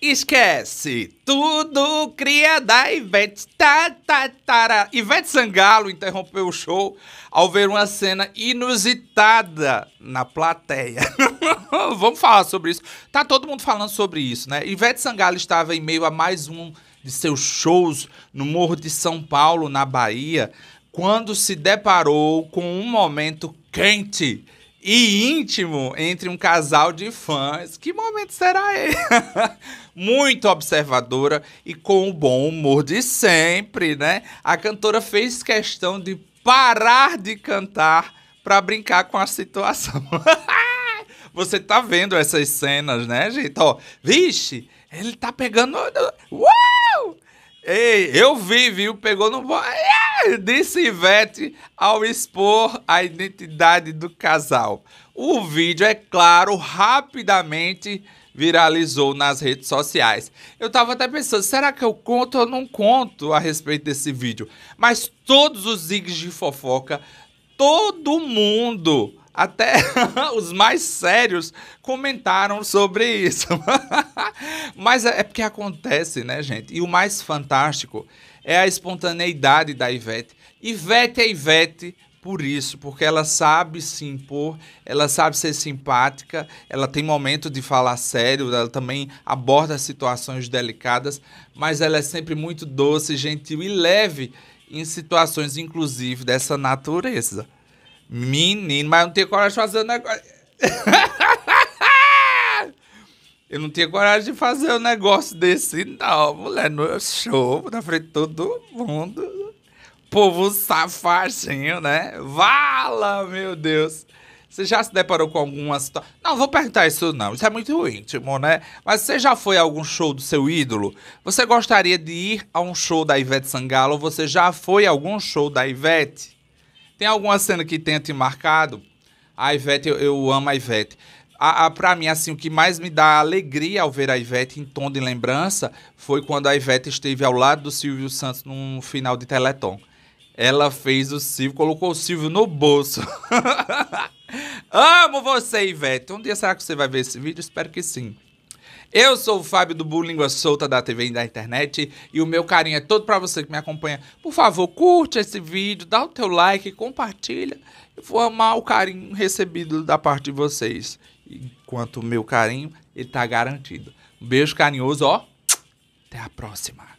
Esquece tudo, cria da Ivete. Tá, tá, tara, Ivete Sangalo interrompeu o show ao ver uma cena inusitada na plateia. Vamos falar sobre isso. Tá todo mundo falando sobre isso, né? Ivete Sangalo estava em meio a mais um de seus shows no Morro de São Paulo, na Bahia, quando se deparou com um momento quente e íntimo entre um casal de fãs. Que momento será ele? Muito observadora e com o bom humor de sempre, né? A cantora fez questão de parar de cantar para brincar com a situação. Você tá vendo essas cenas, né, gente? Ó, vixe, ele tá pegando. Uau! Ei, eu vi, viu? Pegou no disse Ivete ao expor a identidade do casal. O vídeo, é claro, rapidamente viralizou nas redes sociais. Eu estava até pensando, será que eu conto ou não conto a respeito desse vídeo? Mas todos os zigs de fofoca, todo mundo até os mais sérios comentaram sobre isso. Mas é, é porque acontece, né, gente? E o mais fantástico é a espontaneidade da Ivete. Ivete é Ivete, por isso, porque ela sabe se impor, ela sabe ser simpática, ela tem momento de falar sério, ela também aborda situações delicadas, mas ela é sempre muito doce, gentil e leve em situações, inclusive, dessa natureza. Menino, mas não tenho coragem de fazer o negócio. eu não tinha coragem de fazer um negócio desse, não, mulher. No show, na frente de todo mundo. Povo safadinho, né? Vala, meu Deus. Você já se deparou com alguma situação? Não, vou perguntar isso não, isso é muito íntimo, né? Mas você já foi a algum show do seu ídolo? Você gostaria de ir a um show da Ivete Sangalo? Você já foi a algum show da Ivete? Tem alguma cena que tenha te marcado? A Ivete, eu, eu amo a Ivete. A, a, pra mim, assim, o que mais me dá alegria ao ver a Ivete em tom de lembrança foi quando a Ivete esteve ao lado do Silvio Santos num final de Teleton. Ela fez o Silvio, colocou o Silvio no bolso. Amo você, Ivete. Um dia será que você vai ver esse vídeo? Espero que sim. Eu sou o Fábio do Bull Língua Solta da TV e da internet e o meu carinho é todo para você que me acompanha. Por favor, curte esse vídeo, dá o teu like, compartilha. Eu vou amar o carinho recebido da parte de vocês. Enquanto o meu carinho, ele tá garantido. Um beijo carinhoso, ó. Até a próxima.